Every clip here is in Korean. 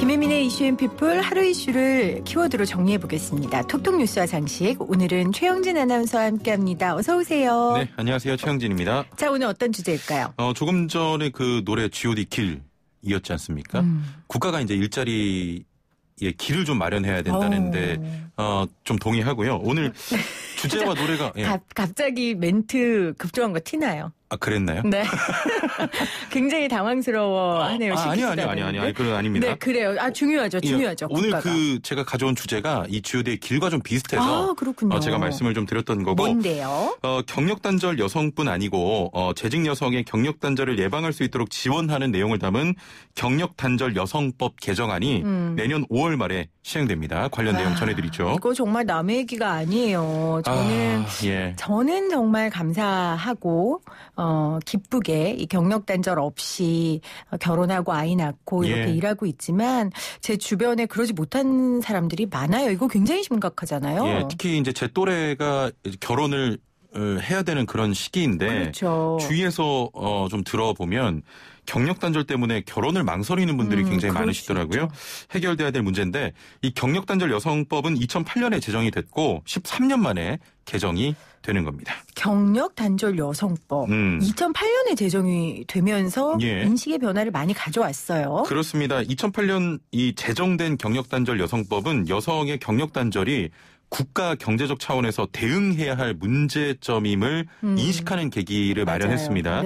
김혜민의 이슈 앤 피플 하루 이슈를 키워드로 정리해 보겠습니다. 톡톡 뉴스와 장식 오늘은 최영진 아나운서와 함께합니다. 어서 오세요. 네, 안녕하세요. 최영진입니다. 자, 오늘 어떤 주제일까요? 어, 조금 전에 그 노래 G.O.D 길이었지 않습니까? 음. 국가가 이제 일자리 예, 길을 좀 마련해야 된다는데 어, 어 좀 동의하고요. 오늘 주제와 노래가 예. 갑, 갑자기 멘트 급조한 거 티나요. 아 그랬나요? 네. 굉장히 당황스러워하네요. 아, 아니요, 아니요, 아니요, 아니요, 아니, 그건 아닙니다. 네, 그래요. 아 중요하죠, 예, 중요하죠. 예, 오늘 그 제가 가져온 주제가 이 주요대의 길과 좀 비슷해서 아, 그렇군요. 어, 제가 말씀을 좀 드렸던 거고. 뭔데요? 어, 경력 단절 여성뿐 아니고 어, 재직 여성의 경력 단절을 예방할 수 있도록 지원하는 내용을 담은 경력 단절 여성법 개정안이 음. 내년 5월 말에 시행됩니다. 관련 내용 아, 전해드리죠. 이거 정말 남의 얘기가 아니에요. 저는 아, 예. 저는 정말 감사하고. 어, 어, 기쁘게 이 경력 단절 없이 어, 결혼하고 아이 낳고 이렇게 예. 일하고 있지만 제 주변에 그러지 못한 사람들이 많아요. 이거 굉장히 심각하잖아요. 예, 특히 이제 제 또래가 결혼을 어, 해야 되는 그런 시기인데 그렇죠. 주위에서 어, 좀 들어보면 경력 단절 때문에 결혼을 망설이는 분들이 음, 굉장히 많으시더라고요. 해결돼야 될 문제인데 이 경력 단절 여성법은 2008년에 제정이 됐고 13년 만에 개정이 되는 겁니다. 경력 단절 여성법 음. 2008년에 제정이 되면서 예. 인식의 변화를 많이 가져왔어요. 그렇습니다. 2008년 이 제정된 경력 단절 여성법은 여성의 경력 단절이 국가 경제적 차원에서 대응해야 할 문제점임을 음. 인식하는 계기를 맞아요. 마련했습니다.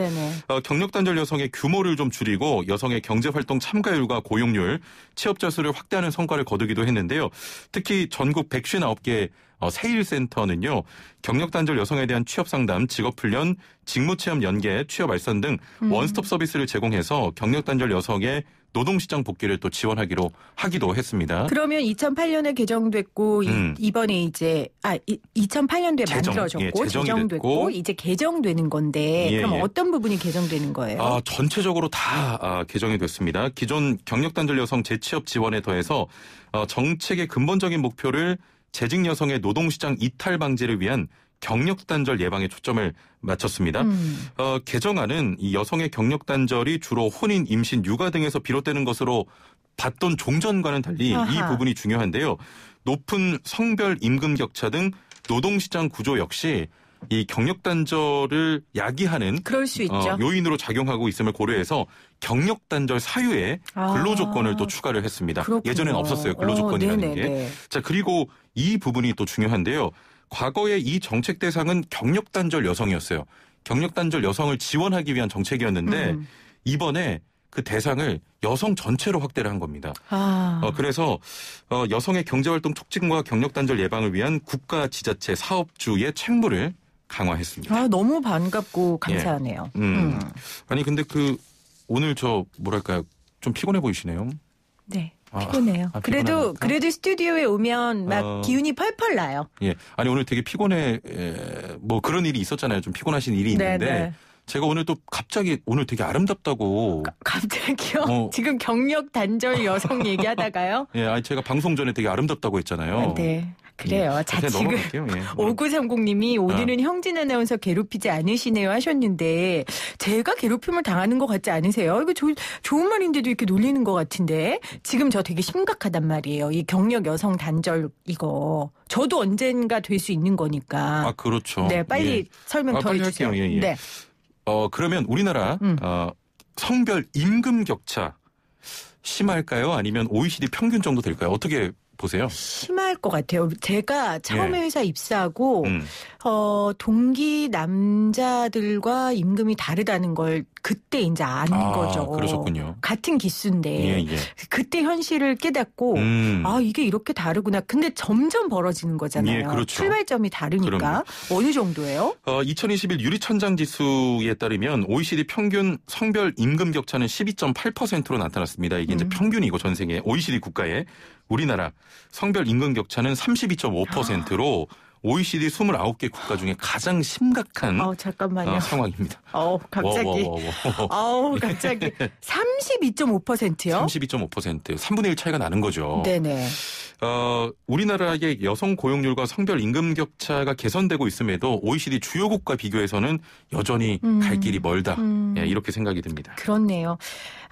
어, 경력 단절 여성의 규모를 좀 줄이고 여성의 경제 활동 참가율과 고용률, 취업자 수를 확대하는 성과를 거두기도 했는데요. 특히 전국 159개 어, 세일센터는요 경력 단절 여성에 대한 취업 상담, 직업 훈련, 직무 체험 연계, 취업 알선 등 음. 원스톱 서비스를 제공해서 경력 단절 여성의 노동시장 복귀를 또 지원하기로 하기도 했습니다. 그러면 2008년에 개정됐고 음. 이, 번에 이제 아 2008년도에 재정, 만들어졌고 예, 제정됐고 이제 개정되는 건데 예, 그럼 예. 어떤 부분이 개정되는 거예요? 아, 전체적으로 다 아, 개정이 됐습니다. 기존 경력단절 여성 재취업 지원에 더해서 어, 정책의 근본적인 목표를 재직 여성의 노동시장 이탈 방지를 위한 경력 단절 예방에 초점을 맞췄습니다. 음. 어, 개정안은 이 여성의 경력 단절이 주로 혼인, 임신, 육아 등에서 비롯되는 것으로 봤던 종전과는 달리 아하. 이 부분이 중요한데요. 높은 성별 임금 격차 등 노동시장 구조 역시 이 경력 단절을 야기하는 그럴 수 있죠. 어, 요인으로 작용하고 있음을 고려해서 경력 단절 사유에 근로 조건을 아, 또 추가를 했습니다. 예전엔 없었어요. 근로 조건이라는 어, 게. 자, 그리고 이 부분이 또 중요한데요. 과거에 이 정책 대상은 경력 단절 여성이었어요. 경력 단절 여성을 지원하기 위한 정책이었는데 음. 이번에 그 대상을 여성 전체로 확대를 한 겁니다. 아. 어, 그래서 어, 여성의 경제활동 촉진과 경력 단절 예방을 위한 국가 지자체 사업주의 책무를 강화했습니다. 아, 너무 반갑고 예. 감사하네요. 예. 음. 음. 아니 근데 그 오늘 저뭐랄까좀 피곤해 보이시네요. 네. 아, 피곤해요. 아, 그래도 피 그래도 스튜디오에 오면 막 어... 기운이 펄펄 나요. 예, 아니 오늘 되게 피곤해. 예, 뭐 그런 일이 있었잖아요. 좀 피곤하신 일이 네, 있는데. 네네. 제가 오늘 또 갑자기 오늘 되게 아름답다고 가, 갑자기요? 어. 지금 경력 단절 여성 얘기하다가요? 예, 아니 제가 방송 전에 되게 아름답다고 했잖아요. 아, 네. 그래요. 예. 자, 지금 예. 오구삼공님이 오늘은 아. 형진 아나운서 괴롭히지 않으시네요 하셨는데 제가 괴롭힘을 당하는 것 같지 않으세요? 이거 조, 좋은 말인데도 이렇게 놀리는 것 같은데 지금 저 되게 심각하단 말이에요. 이 경력 여성 단절 이거 저도 언젠가 될 수 있는 거니까. 아 그렇죠. 네, 빨리 예. 설명 아, 더 빨리 해주세요. 예, 예. 네. 어 그러면 우리나라 음. 어, 성별 임금 격차 심할까요? 아니면 OECD 평균 정도 될까요? 어떻게 보세요? 심할 것 같아요. 제가 처음에 예. 회사 입사하고 음. 어, 동기 남자들과 임금이 다르다는 걸 그때 이제 아는 아, 거죠. 그러셨군요. 같은 기수인데 예, 예. 그때 현실을 깨닫고 음. 아 이게 이렇게 다르구나. 근데 점점 벌어지는 거잖아요. 예, 그렇죠. 출발점이 다르니까 그럼요. 어느 정도예요? 어, 2021 유리천장 지수에 따르면 OECD 평균 성별 임금 격차는 12.8%로 나타났습니다. 이게 음. 이제 평균이고 전 세계 OECD 국가에 우리나라 성별 임금 격차는 32.5%로 OECD 29개 국가 중에 가장 심각한 어, 잠깐만요. 어, 상황입니다. 어, 갑자기. 어, 우 갑자기. 32.5%요? 32.5%. 3분의 1 차이가 나는 거죠. 네네. 어, 우리나라의 여성 고용률과 성별 임금 격차가 개선되고 있음에도 OECD 주요국과 비교해서는 여전히 음. 갈 길이 멀다. 음. 예, 이렇게 생각이 듭니다. 그렇네요.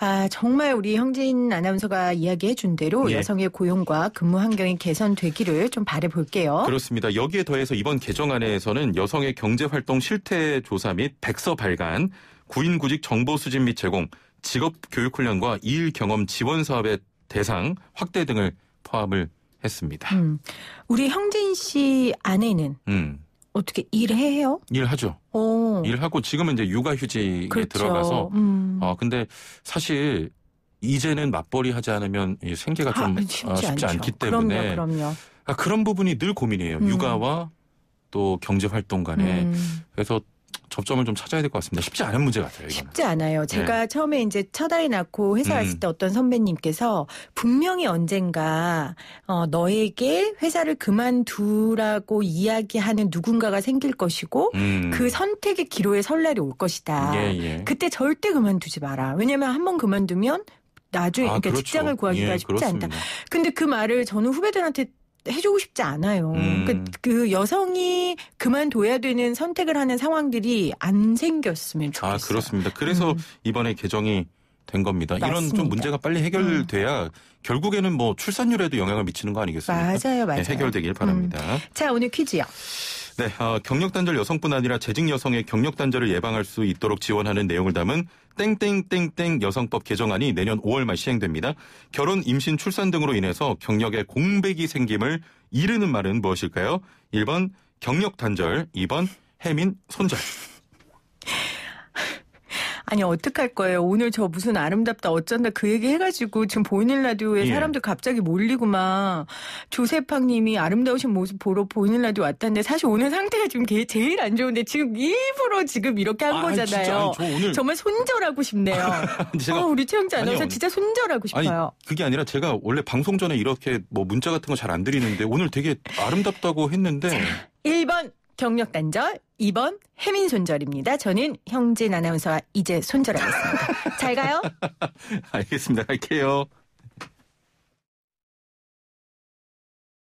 아, 정말 우리 형진 아나운서가 이야기해 준 대로 예. 여성의 고용과 근무 환경이 개선되기를 좀 바래 볼게요. 그렇습니다. 여기에 더해서 이번 개정안에서는 여성의 경제 활동 실태 조사 및 백서 발간, 구인 구직 정보 수집 및 제공, 직업 교육 훈련과 일 경험 지원 사업의 대상 확대 등을 포함을 했습니다. 음. 우리 형진 씨 아내는 음. 어떻게 일해요? 일하죠. 오. 어. 일하고 지금은 이제 육아휴직에 그렇죠. 들어가서 음. 어 근데 사실 이제는 맞벌이 하지 않으면 생계가 아, 좀 쉽지, 어, 쉽지 않기 때문에 그럼요, 그럼요. 아, 그 그런 부분이 늘 고민이에요. 음. 육아와 또 경제 활동 간에 음. 그래서 접점을 좀 찾아야 될 것 같습니다. 쉽지 않은 문제 같아요. 이건. 쉽지 않아요. 제가 네. 처음에 이제 첫아이 낳고 회사 갔을 음. 때 어떤 선배님께서 분명히 언젠가 어, 너에게 회사를 그만두라고 이야기하는 누군가가 생길 것이고 음. 그 선택의 기로에 설날이 올 것이다. 예, 예. 그때 절대 그만두지 마라. 왜냐하면 한 번 그만두면 나중에 아, 그러니까 그렇죠. 직장을 구하기가 예, 쉽지 그렇습니다. 않다. 근데 그 말을 저는 후배들한테 해주고 싶지 않아요. 음. 그, 그, 여성이 그만둬야 되는 선택을 하는 상황들이 안 생겼으면 아, 좋겠어요. 아 그렇습니다. 그래서 음. 이번에 개정이 된 겁니다. 맞습니다. 이런 좀 문제가 빨리 해결돼야 음. 결국에는 뭐 출산율에도 영향을 미치는 거 아니겠습니까? 맞아요, 네, 맞아요. 네, 해결되길 바랍니다. 음. 자 오늘 퀴즈요. 네, 어, 경력 단절 여성뿐 아니라 재직 여성의 경력 단절을 예방할 수 있도록 지원하는 내용을 담은 땡땡땡땡 여성법 개정안이 내년 5월 말 시행됩니다. 결혼, 임신, 출산 등으로 인해서 경력의 공백이 생김을 이르는 말은 무엇일까요? 1번 경력 단절, 2번 해민 손절. 아니 어떡할 거예요. 오늘 저 무슨 아름답다 어쩐다 그 얘기 해가지고 지금 보이는 라디오에 예. 사람들 갑자기 몰리고 막 조세팡님이 아름다우신 모습 보러 보이는 라디오 왔다는데 사실 오늘 상태가 지금 제일 안 좋은데 지금 일부러 지금 이렇게 한 아, 거잖아요. 아니, 오늘... 정말 손절하고 싶네요. 제가... 어, 우리 최영자 아나운서 진짜 손절하고 싶어요. 아니, 그게 아니라 제가 원래 방송 전에 이렇게 뭐 문자 같은 거 잘 안 드리는데 오늘 되게 아름답다고 했는데 경력 단절, 2번 해민 손절입니다. 저는 형진 아나운서와 이제 손절하겠습니다. 잘 가요? 알겠습니다. 갈게요.